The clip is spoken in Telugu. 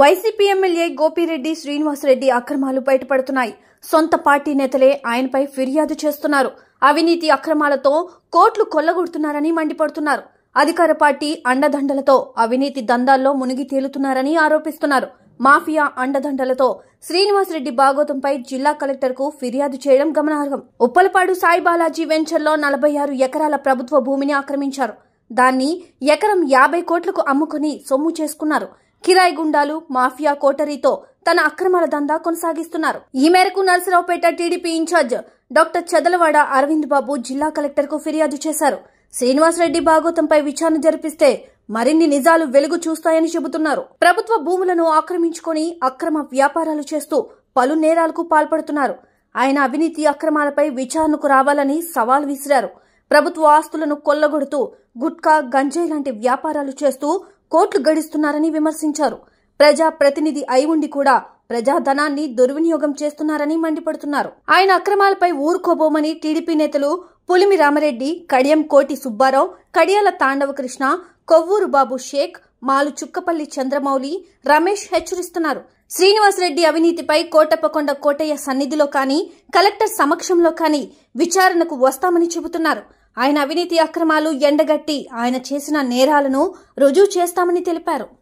వైసీపీ ఎమ్మెల్యే గోపిరెడ్డి శ్రీనివాసరెడ్డి అక్రమాలు బయటపడుతున్నాయి సొంత పార్టీ నేతలే ఆయనపై ఫిర్యాదు చేస్తున్నారు అవినీతి అక్రమాలతో కోట్లు కొల్లగొడుతున్నారని మండిపడుతున్నారు అధికార పార్టీ అండదండలతో అవినీతి దందాల్లో మునిగి తేలుతున్నారని ఆరోపిస్తున్నారు మాఫియా అండదండలతో శ్రీనివాసరెడ్డి భాగోతంపై జిల్లా కలెక్టర్కు ఫిర్యాదు చేయడం గమనార్హం ఉప్పలపాడు సాయి బాలాజీ వెంచర్లో నలభై ఆరు ఎకరాల ప్రభుత్వ భూమిని ఆక్రమించారు దాన్ని ఎకరం యాభై కోట్లకు అమ్ముకుని సొమ్ము చేసుకున్నారు కిరాయి గుండాలు మాఫియా కోటరీతో తన అక్రమాల దందా కొనసాగిస్తున్నారు ఈ మేరకు Narasaraopet TDP in-charge doctor Chadalavada Aravind Babu జిల్లా కు ఫిర్యాదు చేశారు శ్రీనివాసరెడ్డి భాగోతంపై విచారణ జరిపిస్తే మరిన్ని నిజాలు వెలుగు చూస్తాయని చెబుతున్నారు ప్రభుత్వ భూములను ఆక్రమించుకొని అక్రమ వ్యాపారాలు చేస్తూ పలు నేరాలకు పాల్పడుతున్నారు ఆయన అవినీతి అక్రమాలపై విచారణకు రావాలని సవాల్ విసిరారు ప్రభుత్వ ఆస్తులను కొల్లగొడుతూ గుట్కా గంజాయి లాంటి వ్యాపారాలు చేస్తూ కోట్లు గడిస్తున్నారని విమర్శించారు ప్రజా ప్రతినిధి అయి ఉండి కూడా ప్రజాధనాన్ని దుర్వినియోగం చేస్తున్నారని మండిపడుతున్నారు ఆయన అక్రమాలపై ఊరుకోబోమని టీడీపీ నేతలు పులిమి రామరెడ్డి కడియం కోటి సుబ్బారావు కడియాల తాండవ కృష్ణ కొవ్వూరు బాబు షేక్ మాలు చుక్కపల్లి చంద్రమౌళి రమేష్ హెచ్చరిస్తున్నారు శ్రీనివాసరెడ్డి అవినీతిపై కోటప్పకొండ కోటయ్య సన్నిధిలో కానీ కలెక్టర్ సమక్షంలో కానీ విచారణకు వస్తామని చెబుతున్నారు ఆయన అవినీతి అక్రమాలు ఎండగట్టి ఆయన చేసిన నేరాలను రుజువు చేస్తామని తెలిపారు